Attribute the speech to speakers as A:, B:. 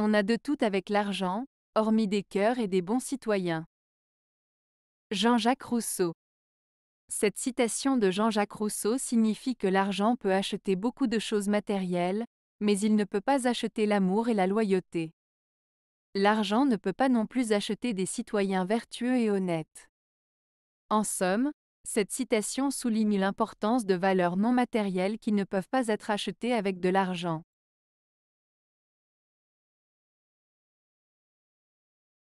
A: On a de tout avec l'argent, hormis des cœurs et des bons citoyens. Jean-Jacques Rousseau Cette citation de Jean-Jacques Rousseau signifie que l'argent peut acheter beaucoup de choses matérielles, mais il ne peut pas acheter l'amour et la loyauté. L'argent ne peut pas non plus acheter des citoyens vertueux et honnêtes. En somme, cette citation souligne l'importance de valeurs non matérielles qui ne peuvent pas être achetées avec de l'argent.